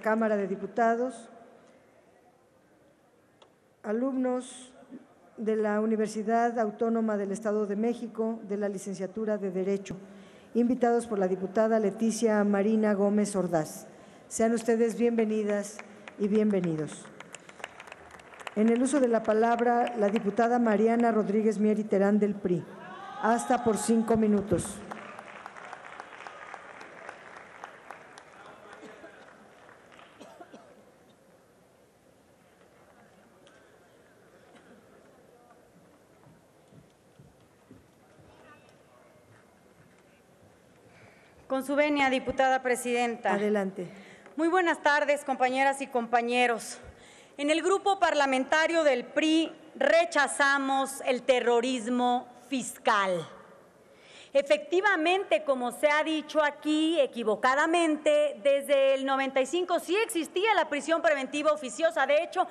Cámara de Diputados, alumnos de la Universidad Autónoma del Estado de México de la Licenciatura de Derecho, invitados por la diputada Leticia Marina Gómez Ordaz. Sean ustedes bienvenidas y bienvenidos. En el uso de la palabra, la diputada Mariana Rodríguez Mier Terán del PRI. Hasta por cinco minutos. Con su venia, diputada presidenta. Adelante. Muy buenas tardes, compañeras y compañeros. En el grupo parlamentario del PRI rechazamos el terrorismo fiscal. Efectivamente, como se ha dicho aquí equivocadamente, desde el 95 sí existía la prisión preventiva oficiosa. De hecho,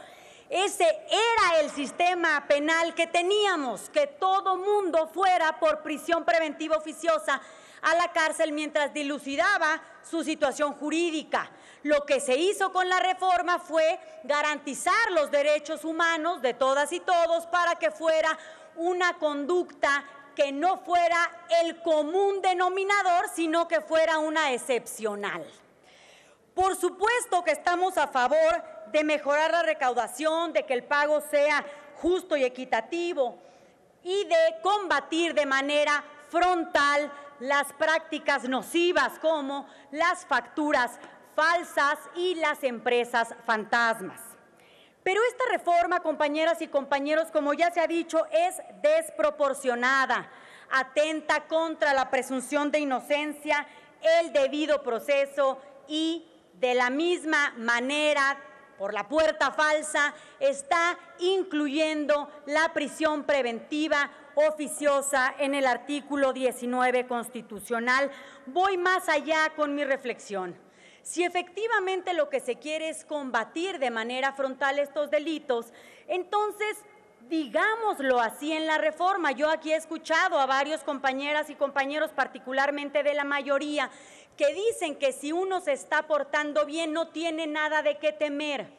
ese era el sistema penal que teníamos, que todo mundo fuera por prisión preventiva oficiosa a la cárcel mientras dilucidaba su situación jurídica. Lo que se hizo con la reforma fue garantizar los derechos humanos de todas y todos para que fuera una conducta que no fuera el común denominador, sino que fuera una excepcional. Por supuesto que estamos a favor de mejorar la recaudación, de que el pago sea justo y equitativo y de combatir de manera frontal las prácticas nocivas como las facturas falsas y las empresas fantasmas. Pero esta reforma, compañeras y compañeros, como ya se ha dicho, es desproporcionada, atenta contra la presunción de inocencia, el debido proceso y de la misma manera, por la puerta falsa, está incluyendo la prisión preventiva oficiosa en el artículo 19 constitucional, voy más allá con mi reflexión. Si efectivamente lo que se quiere es combatir de manera frontal estos delitos, entonces digámoslo así en la reforma. Yo aquí he escuchado a varios compañeras y compañeros, particularmente de la mayoría, que dicen que si uno se está portando bien no tiene nada de qué temer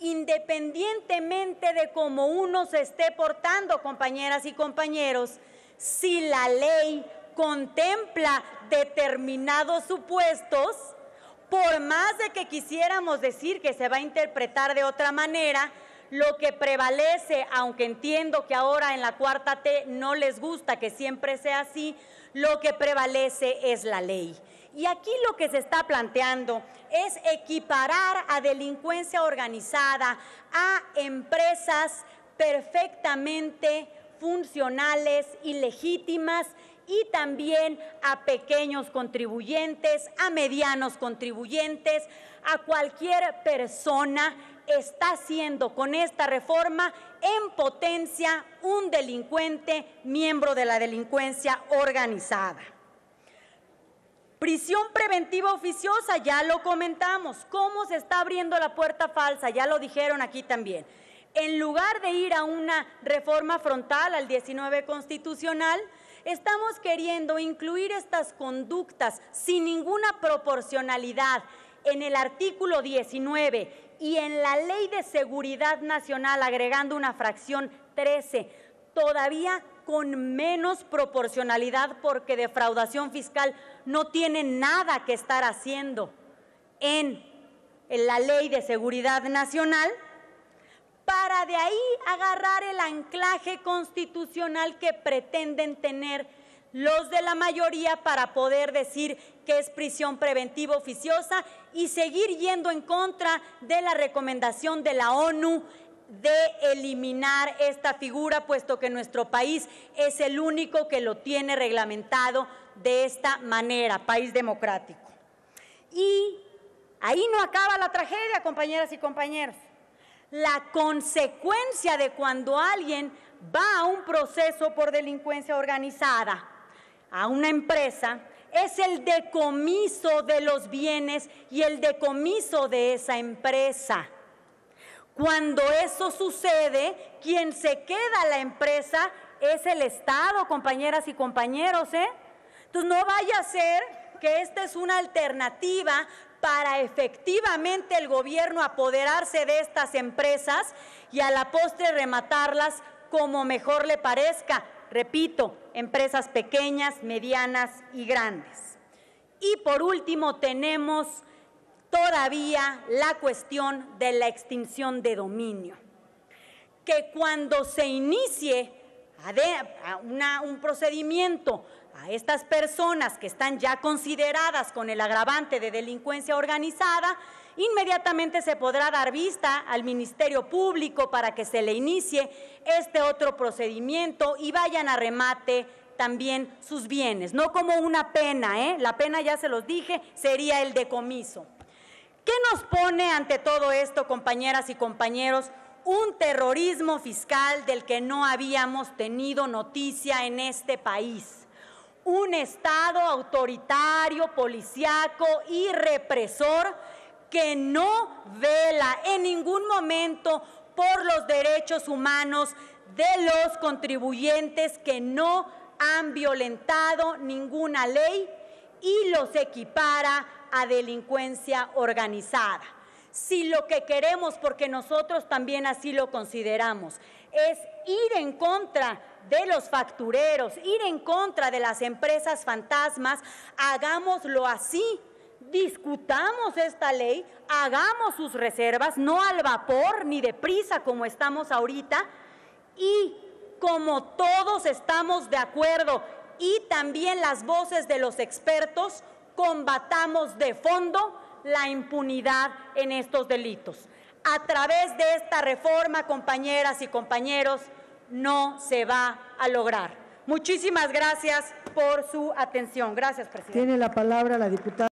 independientemente de cómo uno se esté portando, compañeras y compañeros, si la ley contempla determinados supuestos, por más de que quisiéramos decir que se va a interpretar de otra manera, lo que prevalece, aunque entiendo que ahora en la cuarta T no les gusta que siempre sea así, lo que prevalece es la ley. Y aquí lo que se está planteando es equiparar a delincuencia organizada a empresas perfectamente funcionales y legítimas y también a pequeños contribuyentes, a medianos contribuyentes, a cualquier persona está siendo con esta reforma en potencia un delincuente miembro de la delincuencia organizada. Prisión preventiva oficiosa, ya lo comentamos. ¿Cómo se está abriendo la puerta falsa? Ya lo dijeron aquí también. En lugar de ir a una reforma frontal al 19 constitucional, estamos queriendo incluir estas conductas sin ninguna proporcionalidad en el artículo 19 y en la Ley de Seguridad Nacional, agregando una fracción 13, todavía con menos proporcionalidad porque defraudación fiscal no tiene nada que estar haciendo en, en la Ley de Seguridad Nacional para de ahí agarrar el anclaje constitucional que pretenden tener los de la mayoría para poder decir que es prisión preventiva oficiosa y seguir yendo en contra de la recomendación de la ONU de eliminar esta figura, puesto que nuestro país es el único que lo tiene reglamentado de esta manera, país democrático. Y ahí no acaba la tragedia, compañeras y compañeros. La consecuencia de cuando alguien va a un proceso por delincuencia organizada a una empresa es el decomiso de los bienes y el decomiso de esa empresa. Cuando eso sucede, quien se queda la empresa es el Estado, compañeras y compañeros. ¿eh? Entonces no vaya a ser que esta es una alternativa para efectivamente el gobierno apoderarse de estas empresas y a la postre rematarlas como mejor le parezca, repito, empresas pequeñas, medianas y grandes. Y por último, tenemos todavía la cuestión de la extinción de dominio, que cuando se inicie un procedimiento a estas personas que están ya consideradas con el agravante de delincuencia organizada, inmediatamente se podrá dar vista al Ministerio Público para que se le inicie este otro procedimiento y vayan a remate también sus bienes, no como una pena, ¿eh? la pena ya se los dije, sería el decomiso. ¿Qué nos pone ante todo esto, compañeras y compañeros? Un terrorismo fiscal del que no habíamos tenido noticia en este país un Estado autoritario, policiaco y represor que no vela en ningún momento por los derechos humanos de los contribuyentes que no han violentado ninguna ley y los equipara a delincuencia organizada si lo que queremos, porque nosotros también así lo consideramos, es ir en contra de los factureros, ir en contra de las empresas fantasmas, hagámoslo así. Discutamos esta ley, hagamos sus reservas, no al vapor ni deprisa como estamos ahorita, y como todos estamos de acuerdo, y también las voces de los expertos, combatamos de fondo la impunidad en estos delitos. A través de esta reforma, compañeras y compañeros, no se va a lograr. Muchísimas gracias por su atención. Gracias, presidente. Tiene la palabra la diputada.